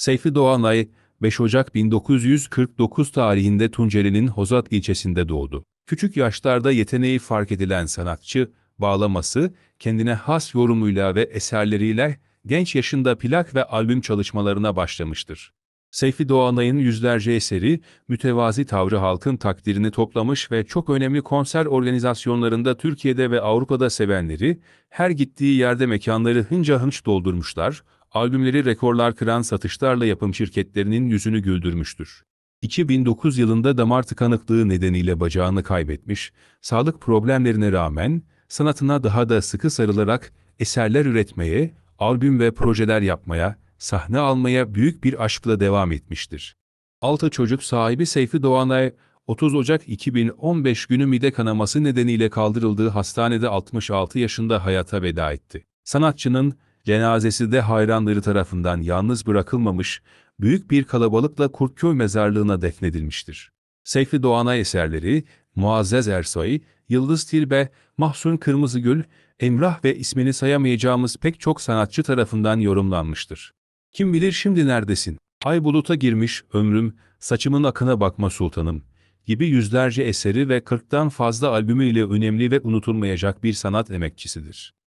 Seyfi Doğanay, 5 Ocak 1949 tarihinde Tunceli'nin Hozat ilçesinde doğdu. Küçük yaşlarda yeteneği fark edilen sanatçı, bağlaması, kendine has yorumuyla ve eserleriyle genç yaşında plak ve albüm çalışmalarına başlamıştır. Seyfi Doğanay'ın yüzlerce eseri, mütevazi tavrı halkın takdirini toplamış ve çok önemli konser organizasyonlarında Türkiye'de ve Avrupa'da sevenleri, her gittiği yerde mekanları hınca hınç doldurmuşlar, albümleri rekorlar kıran satışlarla yapım şirketlerinin yüzünü güldürmüştür. 2009 yılında damar tıkanıklığı nedeniyle bacağını kaybetmiş, sağlık problemlerine rağmen sanatına daha da sıkı sarılarak eserler üretmeye, albüm ve projeler yapmaya, sahne almaya büyük bir aşkla devam etmiştir. Altı çocuk sahibi Seyfi Doğanay, 30 Ocak 2015 günü mide kanaması nedeniyle kaldırıldığı hastanede 66 yaşında hayata veda etti. Sanatçının Cenazesi de hayranları tarafından yalnız bırakılmamış, büyük bir kalabalıkla Kurtköy mezarlığına defnedilmiştir. Seyfi Doğan'a eserleri, Muazzez Ersoy, Yıldız Tilbe, Mahsun Kırmızıgül, Emrah ve ismini sayamayacağımız pek çok sanatçı tarafından yorumlanmıştır. Kim bilir şimdi neredesin? Ay buluta girmiş ömrüm, saçımın akına bakma sultanım gibi yüzlerce eseri ve 40'tan fazla albümüyle önemli ve unutulmayacak bir sanat emekçisidir.